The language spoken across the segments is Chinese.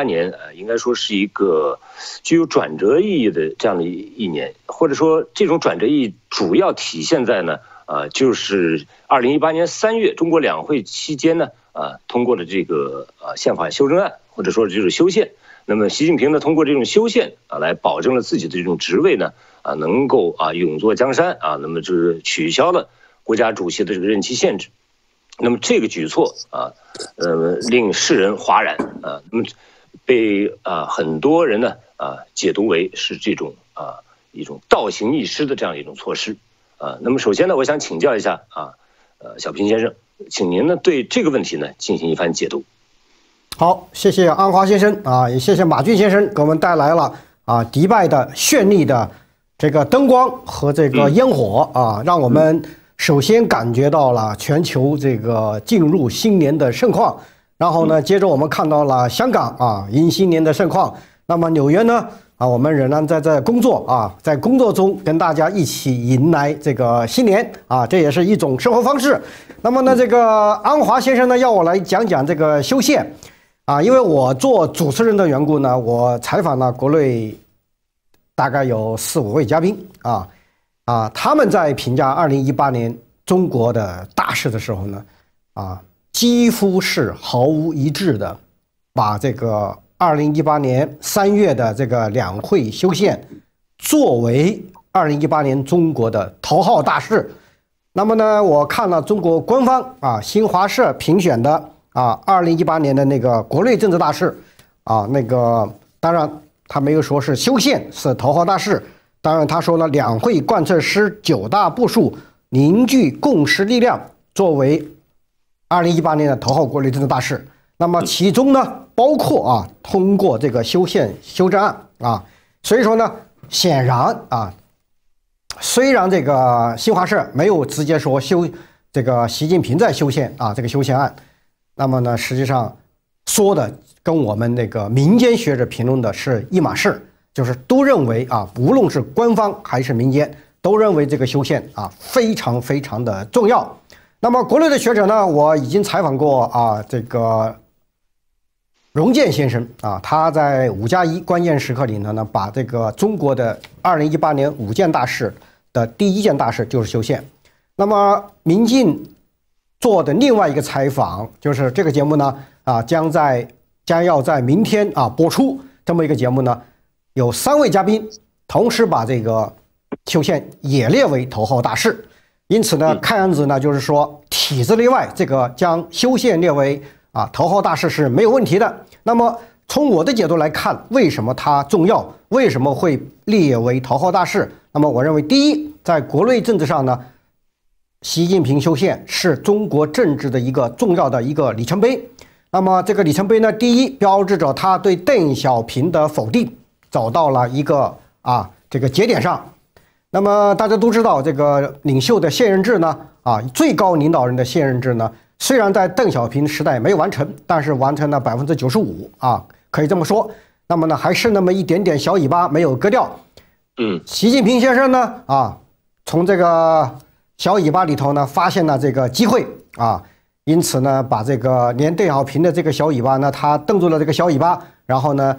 八年呃，应该说是一个具有转折意义的这样的一一年，或者说这种转折意义主要体现在呢，呃，就是二零一八年三月中国两会期间呢，呃，通过了这个呃宪法修正案，或者说就是修宪。那么习近平呢，通过这种修宪啊，来保证了自己的这种职位呢，啊，能够啊永坐江山啊。那么就是取消了国家主席的这个任期限制。那么这个举措啊，呃，令世人哗然啊。那么被啊很多人呢啊解读为是这种啊一种倒行逆施的这样一种措施啊。那么首先呢，我想请教一下啊，呃，小平先生，请您呢对这个问题呢进行一番解读。好，谢谢安华先生啊，也谢谢马俊先生给我们带来了啊迪拜的绚丽的这个灯光和这个烟火啊，让我们首先感觉到了全球这个进入新年的盛况。然后呢，接着我们看到了香港啊迎新年的盛况。那么纽约呢？啊，我们仍然在在工作啊，在工作中跟大家一起迎来这个新年啊，这也是一种生活方式。那么呢，这个安华先生呢，要我来讲讲这个修宪啊，因为我做主持人的缘故呢，我采访了国内大概有四五位嘉宾啊啊，他们在评价二零一八年中国的大事的时候呢啊。几乎是毫无一致的，把这个二零一八年三月的这个两会修宪作为二零一八年中国的头号大事。那么呢，我看了中国官方啊新华社评选的啊二零一八年的那个国内政治大事啊那个，当然他没有说是修宪是头号大事，当然他说了两会贯彻十九大部署，凝聚共识力量作为。二零一八年的头号国内政治大事，那么其中呢包括啊通过这个修宪修正案啊，所以说呢显然啊，虽然这个新华社没有直接说修这个习近平在修宪啊这个修宪案，那么呢实际上说的跟我们那个民间学者评论的是一码事，就是都认为啊无论是官方还是民间都认为这个修宪啊非常非常的重要。那么，国内的学者呢？我已经采访过啊，这个荣建先生啊，他在“五加一”关键时刻里头呢，把这个中国的2018年五件大事的第一件大事就是修宪。那么，民进做的另外一个采访，就是这个节目呢啊，将在将要在明天啊播出这么一个节目呢，有三位嘉宾同时把这个修宪也列为头号大事。因此呢，看样子呢，就是说体制内外这个将修宪列为啊头号大事是没有问题的。那么从我的角度来看，为什么它重要？为什么会列为头号大事？那么我认为，第一，在国内政治上呢，习近平修宪是中国政治的一个重要的一个里程碑。那么这个里程碑呢，第一，标志着他对邓小平的否定走到了一个啊这个节点上。那么大家都知道，这个领袖的卸任制呢，啊，最高领导人的卸任制呢，虽然在邓小平时代没有完成，但是完成了百分之九十五，啊，可以这么说。那么呢，还剩那么一点点小尾巴没有割掉。嗯，习近平先生呢，啊，从这个小尾巴里头呢，发现了这个机会啊，因此呢，把这个连邓小平的这个小尾巴呢，他瞪住了这个小尾巴，然后呢，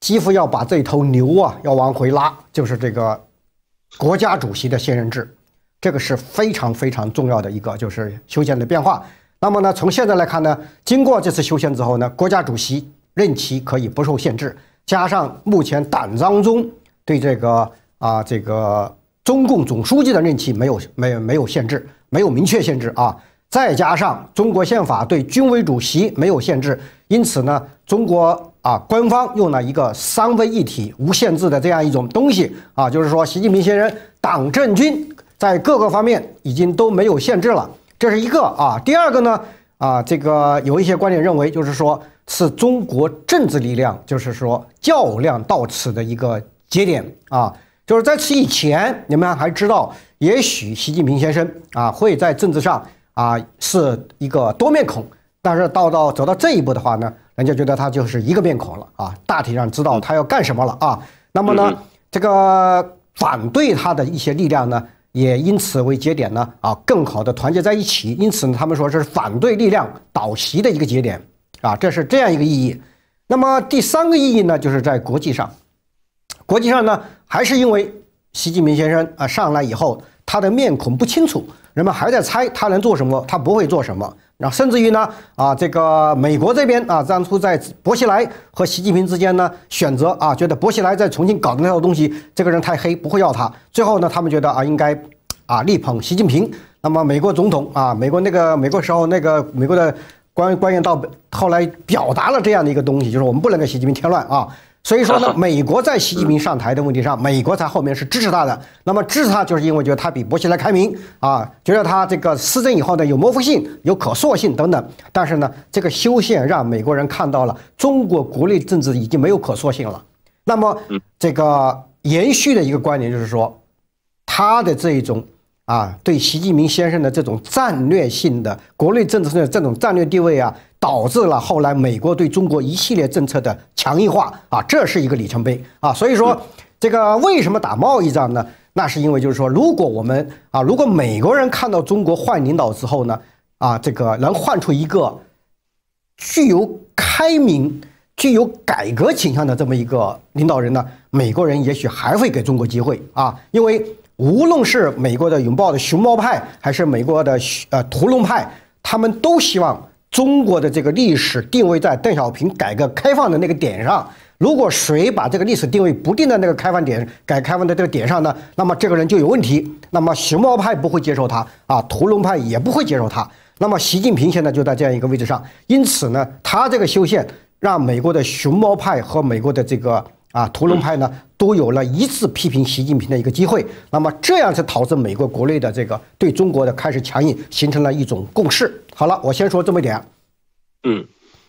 几乎要把这头牛啊，要往回拉，就是这个。国家主席的现任制，这个是非常非常重要的一个就是修宪的变化。那么呢，从现在来看呢，经过这次修宪之后呢，国家主席任期可以不受限制。加上目前党章中对这个啊这个中共总书记的任期没有没没有限制，没有明确限制啊。再加上中国宪法对军委主席没有限制，因此呢，中国。啊，官方用了一个三位一体无限制的这样一种东西啊，就是说习近平先生党政军在各个方面已经都没有限制了，这是一个啊。第二个呢啊，这个有一些观点认为，就是说是中国政治力量就是说较量到此的一个节点啊，就是在此以前，你们还知道，也许习近平先生啊会在政治上啊是一个多面孔，但是到到走到这一步的话呢？人家觉得他就是一个面孔了啊，大体上知道他要干什么了啊。那么呢，这个反对他的一些力量呢，也因此为节点呢啊，更好的团结在一起。因此呢，他们说是反对力量倒席的一个节点啊，这是这样一个意义。那么第三个意义呢，就是在国际上，国际上呢，还是因为习近平先生啊上来以后，他的面孔不清楚，人们还在猜他能做什么，他不会做什么。那甚至于呢啊，这个美国这边啊，当初在薄熙来和习近平之间呢选择啊，觉得薄熙来在重庆搞的那套东西，这个人太黑，不会要他。最后呢，他们觉得啊，应该啊力捧习近平。那么美国总统啊，美国那个美国时候那个美国的官官员到后来表达了这样的一个东西，就是我们不能给习近平添乱啊。所以说呢，美国在习近平上台的问题上，美国在后面是支持他的。那么支持他，就是因为觉得他比薄熙来开明啊，觉得他这个施政以后呢有模糊性、有可塑性等等。但是呢，这个修宪让美国人看到了中国国内政治已经没有可塑性了。那么这个延续的一个观点就是说，他的这一种啊，对习近平先生的这种战略性的国内政治的这种战略地位啊。导致了后来美国对中国一系列政策的强硬化啊，这是一个里程碑啊。所以说，这个为什么打贸易战呢？那是因为就是说，如果我们啊，如果美国人看到中国换领导之后呢，啊，这个能换出一个具有开明、具有改革倾向的这么一个领导人呢，美国人也许还会给中国机会啊。因为无论是美国的拥抱的熊猫派，还是美国的呃屠龙派，他们都希望。中国的这个历史定位在邓小平改革开放的那个点上，如果谁把这个历史定位不定在那个开放点、改开放的这个点上呢，那么这个人就有问题。那么熊猫派不会接受他啊，屠龙派也不会接受他。那么习近平现在就在这样一个位置上，因此呢，他这个修宪让美国的熊猫派和美国的这个。啊，图龙派呢都有了一次批评习近平的一个机会，那么这样才导致美国国内的这个对中国的开始强硬，形成了一种共识。好了，我先说这么一点。嗯，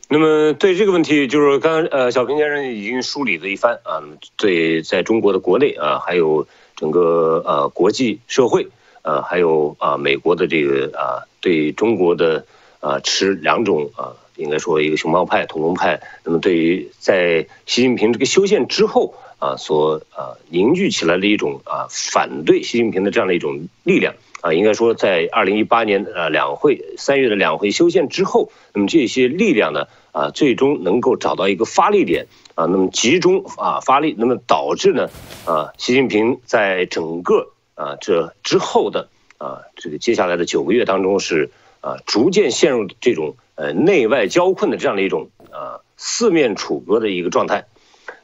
那么对这个问题，就是刚呃小平先生已经梳理了一番啊，对在中国的国内啊，还有整个呃国际社会啊，还有啊美国的这个啊对中国的啊持两种啊。应该说，一个熊猫派、恐龙派，那么对于在习近平这个修宪之后啊，所啊凝聚起来的一种啊反对习近平的这样的一种力量啊，应该说，在二零一八年呃两会三月的两会修宪之后，那么这些力量呢啊，最终能够找到一个发力点啊，那么集中啊发力，那么导致呢啊，习近平在整个啊这之后的啊这个接下来的九个月当中是啊逐渐陷入这种。呃，内外交困的这样的一种啊，四面楚歌的一个状态。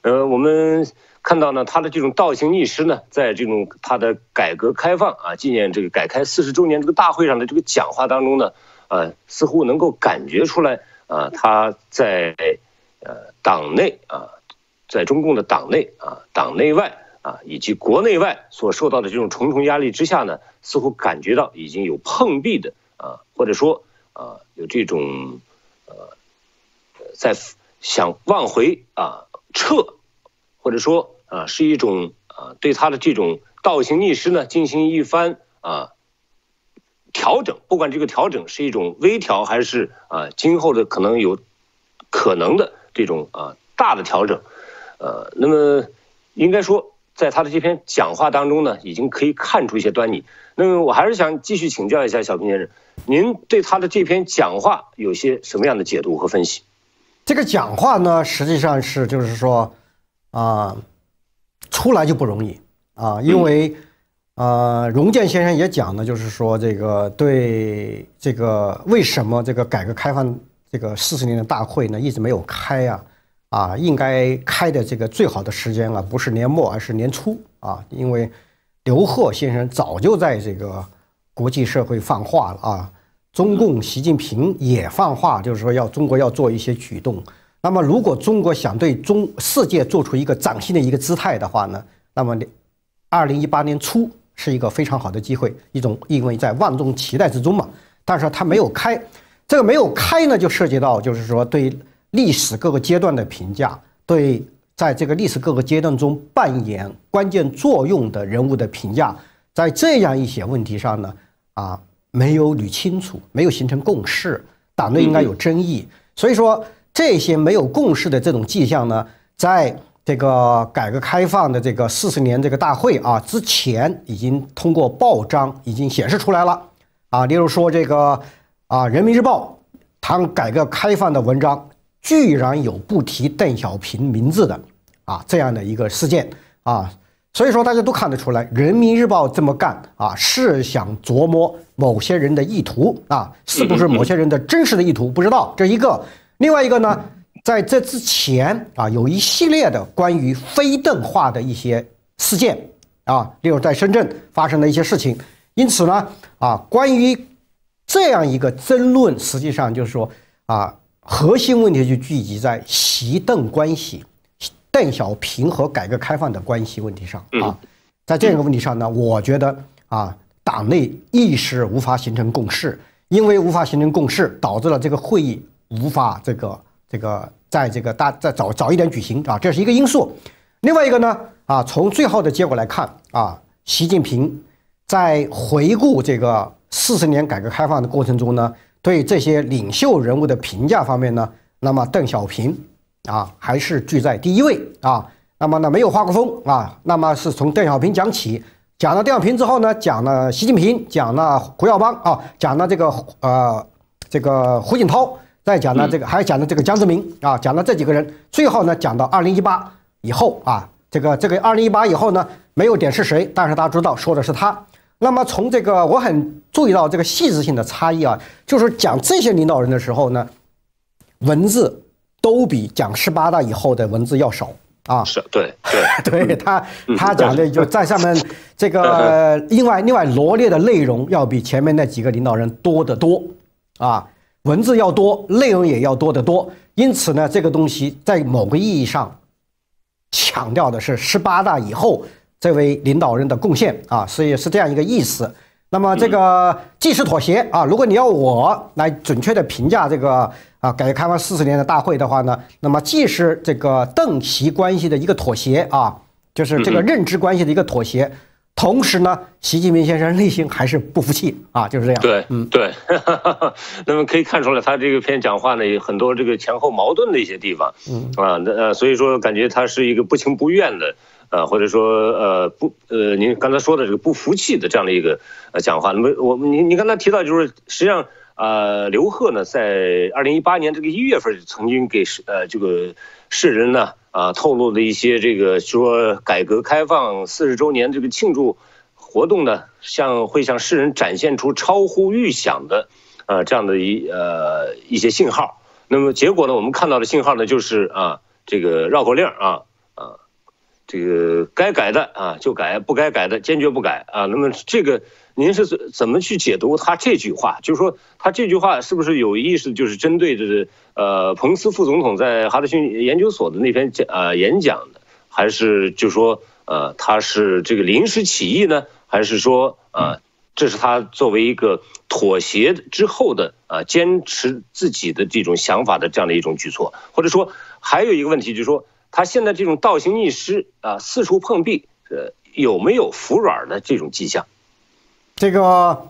呃，我们看到呢，他的这种倒行逆施呢，在这种他的改革开放啊，纪念这个改开四十周年这个大会上的这个讲话当中呢，呃，似乎能够感觉出来啊，他在呃党内啊，在中共的党内啊，党内外啊，以及国内外所受到的这种重重压力之下呢，似乎感觉到已经有碰壁的啊，或者说。啊，有这种，呃，在想往回啊撤，或者说啊是一种啊对他的这种倒行逆施呢进行一番啊调整，不管这个调整是一种微调还是啊今后的可能有可能的这种啊大的调整，呃，那么应该说。在他的这篇讲话当中呢，已经可以看出一些端倪。那么，我还是想继续请教一下小平先生，您对他的这篇讲话有些什么样的解读和分析？这个讲话呢，实际上是就是说，啊，出来就不容易啊，因为啊，荣建先生也讲呢，就是说这个对这个为什么这个改革开放这个四十年的大会呢一直没有开啊？啊，应该开的这个最好的时间啊，不是年末，而是年初啊，因为刘鹤先生早就在这个国际社会放话了啊，中共习近平也放话，就是说要中国要做一些举动。那么，如果中国想对中世界做出一个崭新的一个姿态的话呢，那么二零一八年初是一个非常好的机会，一种因为在万众期待之中嘛。但是它没有开，这个没有开呢，就涉及到就是说对。历史各个阶段的评价，对在这个历史各个阶段中扮演关键作用的人物的评价，在这样一些问题上呢，啊，没有捋清楚，没有形成共识，党内应该有争议。所以说，这些没有共识的这种迹象呢，在这个改革开放的这个四十年这个大会啊之前，已经通过报章已经显示出来了，啊，例如说这个啊《人民日报》谈改革开放的文章。居然有不提邓小平名字的啊，这样的一个事件啊，所以说大家都看得出来，《人民日报》这么干啊，是想琢磨某些人的意图啊，是不是某些人的真实的意图？不知道这一个，另外一个呢，在这之前啊，有一系列的关于非邓化的一些事件啊，例如在深圳发生的一些事情，因此呢啊，关于这样一个争论，实际上就是说啊。核心问题就聚集在习邓关系，邓小平和改革开放的关系问题上啊，在这个问题上呢，我觉得啊，党内一时无法形成共识，因为无法形成共识，导致了这个会议无法这个这个在这个大在早早一点举行啊，这是一个因素。另外一个呢，啊，从最后的结果来看啊，习近平在回顾这个四十年改革开放的过程中呢。对这些领袖人物的评价方面呢，那么邓小平啊还是居在第一位啊。那么呢没有画过风啊。那么是从邓小平讲起，讲了邓小平之后呢，讲了习近平，讲了胡耀邦啊，讲了这个呃这个胡锦涛，再讲了这个还讲了这个江泽民啊，讲了这几个人，最后呢讲到二零一八以后啊，这个这个二零一八以后呢没有点是谁，但是大家知道说的是他。那么从这个我很注意到这个细致性的差异啊，就是讲这些领导人的时候呢，文字都比讲十八大以后的文字要少啊。是对对对，他他讲的就在上面，这个 另外另外罗列的内容要比前面那几个领导人多得多啊，文字要多，内容也要多得多。因此呢，这个东西在某个意义上强调的是十八大以后。这位领导人的贡献啊，是也是这样一个意思。那么这个既是妥协啊，如果你要我来准确的评价这个啊改革开放四十年的大会的话呢，那么既是这个邓习关系的一个妥协啊，就是这个认知关系的一个妥协，同时呢，习近平先生内心还是不服气啊，就是这样。对，嗯，对。那么可以看出来，他这个篇讲话呢，有很多这个前后矛盾的一些地方。嗯啊，那呃，所以说感觉他是一个不情不愿的。呃，或者说呃不呃，您刚才说的这个不服气的这样的一个呃讲话，那么我您您刚才提到就是实际上呃刘鹤呢在二零一八年这个一月份曾经给呃这个世人呢啊透露的一些这个说改革开放四十周年这个庆祝活动呢，向会向世人展现出超乎预想的呃这样的一呃一些信号，那么结果呢，我们看到的信号呢就是啊这个绕口令啊。这个该改的啊就改，不该改的坚决不改啊。那么这个您是怎怎么去解读他这句话？就是说他这句话是不是有意思？就是针对这个呃彭斯副总统在哈德逊研究所的那篇讲呃演讲的，还是就说呃他是这个临时起意呢？还是说啊这是他作为一个妥协之后的啊坚持自己的这种想法的这样的一种举措？或者说还有一个问题就是说。他现在这种倒行逆施啊，四处碰壁，呃，有没有服软的这种迹象？这个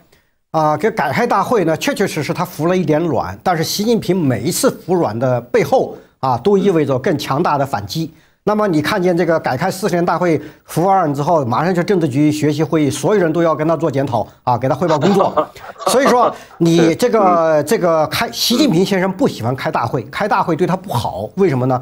啊，给改开大会呢，确确实实他服了一点软，但是习近平每一次服软的背后啊，都意味着更强大的反击。那么你看见这个改开四十年大会服软之后，马上去政治局学习会议，所有人都要跟他做检讨啊，给他汇报工作。所以说，你这个这个开，习近平先生不喜欢开大会，开大会对他不好，为什么呢？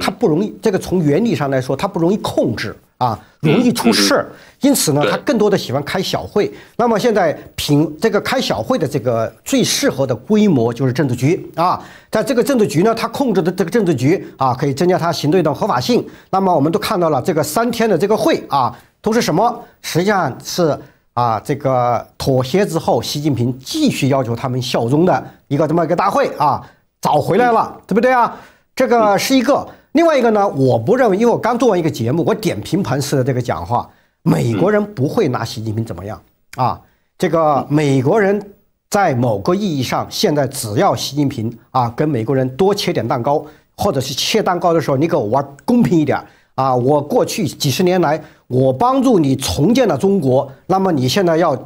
他不容易，这个从原理上来说，他不容易控制啊，容易出事儿。因此呢，他更多的喜欢开小会。那么现在凭这个开小会的这个最适合的规模就是政治局啊，在这个政治局呢，他控制的这个政治局啊，可以增加他行动的合法性。那么我们都看到了，这个三天的这个会啊，都是什么？实际上是啊，这个妥协之后，习近平继续要求他们效忠的一个这么一个大会啊，找回来了，对不对啊？这个是一个，另外一个呢，我不认为，因为我刚做完一个节目，我点评彭斯的这个讲话，美国人不会拿习近平怎么样啊？这个美国人在某个意义上，现在只要习近平啊跟美国人多切点蛋糕，或者是切蛋糕的时候你给我玩公平一点啊，我过去几十年来我帮助你重建了中国，那么你现在要。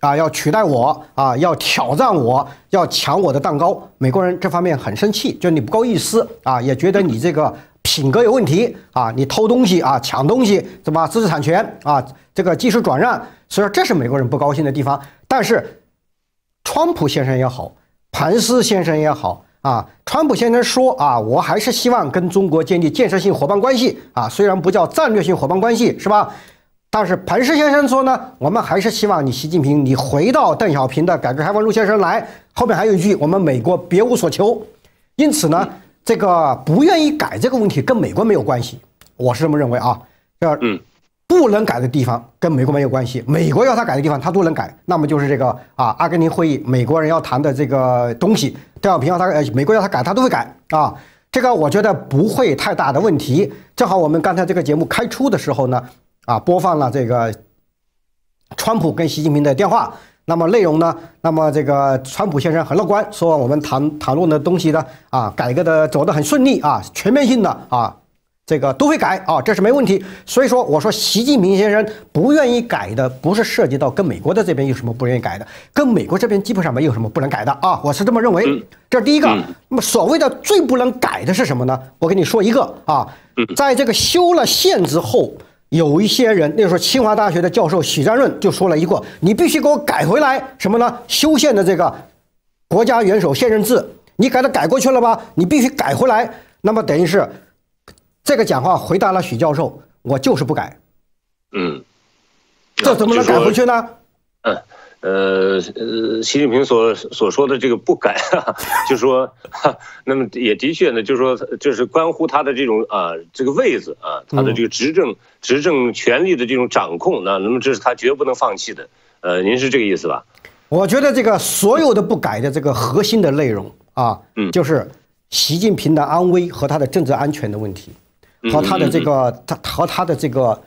啊，要取代我啊，要挑战我，要抢我的蛋糕。美国人这方面很生气，就你不够意思啊，也觉得你这个品格有问题啊，你偷东西啊，抢东西，怎么知识产权啊，这个技术转让，所以说这是美国人不高兴的地方。但是，川普先生也好，彭斯先生也好啊，川普先生说啊，我还是希望跟中国建立建设性伙伴关系啊，虽然不叫战略性伙伴关系，是吧？但是彭士先生说呢，我们还是希望你习近平，你回到邓小平的改革开放路线上来。后面还有一句，我们美国别无所求。因此呢，这个不愿意改这个问题跟美国没有关系，我是这么认为啊。这嗯，不能改的地方跟美国没有关系，美国要他改的地方他都能改。那么就是这个啊，阿根廷会议，美国人要谈的这个东西，邓小平要他呃，美国要他改他都会改啊。这个我觉得不会太大的问题。正好我们刚才这个节目开出的时候呢。啊，播放了这个，川普跟习近平的电话。那么内容呢？那么这个川普先生很乐观，说我们谈谈论的东西呢，啊，改革的走得很顺利啊，全面性的啊，这个都会改啊，这是没问题。所以说，我说习近平先生不愿意改的，不是涉及到跟美国的这边有什么不愿意改的，跟美国这边基本上没有什么不能改的啊，我是这么认为。这是第一个。那么所谓的最不能改的是什么呢？我跟你说一个啊，在这个修了宪之后。有一些人，那时候清华大学的教授许占润就说了一个：“你必须给我改回来什么呢？修宪的这个国家元首现任制，你给他改过去了吧？你必须改回来。那么等于是这个讲话回答了许教授，我就是不改。嗯，这怎么能改回去呢？嗯。”呃呃，习近平所所说的这个不改，就说，那么也的确呢，就说就是关乎他的这种啊，这个位子啊，他的这个执政、执政权力的这种掌控，那那么这是他绝不能放弃的。呃，您是这个意思吧？我觉得这个所有的不改的这个核心的内容啊，嗯，就是习近平的安危和他的政治安全的问题，和他的这个他和他的这个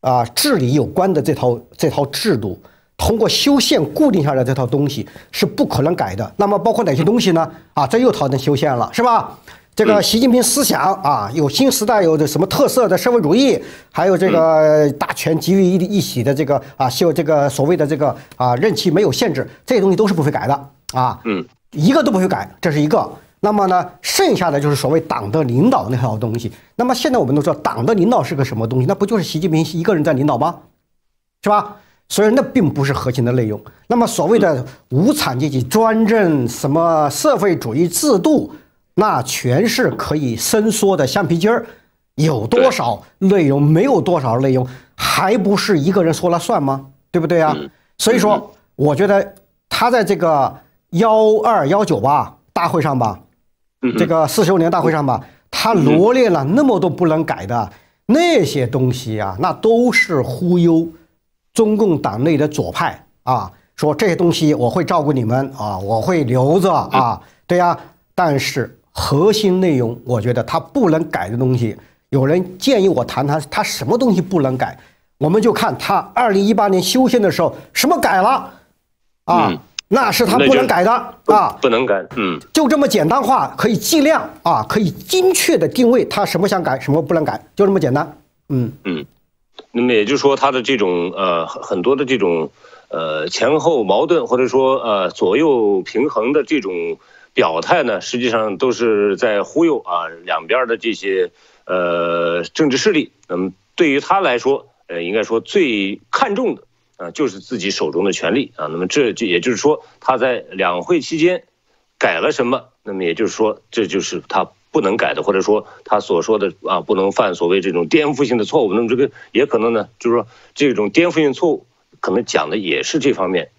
啊治理有关的这套这套制度。通过修宪固定下来这套东西是不可能改的。那么包括哪些东西呢？啊，这又讨论修宪了，是吧？这个习近平思想啊，有新时代，有的什么特色的社会主义，还有这个大权集于一一体的这个啊，修这个所谓的这个啊任期没有限制，这些东西都是不会改的啊。嗯，一个都不会改，这是一个。那么呢，剩下的就是所谓党的领导那套东西。那么现在我们都说党的领导是个什么东西？那不就是习近平一个人在领导吗？是吧？所以那并不是核心的内容。那么所谓的无产阶级专政、什么社会主义制度，那全是可以伸缩的橡皮筋儿，有多少内容没有多少内容，还不是一个人说了算吗？对不对啊？所以说，我觉得他在这个幺二幺九吧大会上吧，这个四十五年大会上吧，他罗列了那么多不能改的那些东西啊，那都是忽悠。中共党内的左派啊，说这些东西我会照顾你们啊，我会留着啊，对呀。但是核心内容，我觉得他不能改的东西，有人建议我谈谈他什么东西不能改，我们就看他二零一八年修宪的时候什么改了啊，那是他不能改的啊，不能改，嗯，就这么简单化，可以计量啊，可以精确的定位他什么想改，什么不能改，就这么简单，嗯嗯。那么也就是说，他的这种呃很多的这种呃前后矛盾，或者说呃左右平衡的这种表态呢，实际上都是在忽悠啊两边的这些呃政治势力。那么对于他来说，呃应该说最看重的啊就是自己手中的权力啊。那么这就也就是说，他在两会期间改了什么？那么也就是说，这就是他。不能改的，或者说他所说的啊，不能犯所谓这种颠覆性的错误，那么这个也可能呢，就是说这种颠覆性错误可能讲的也是这方面。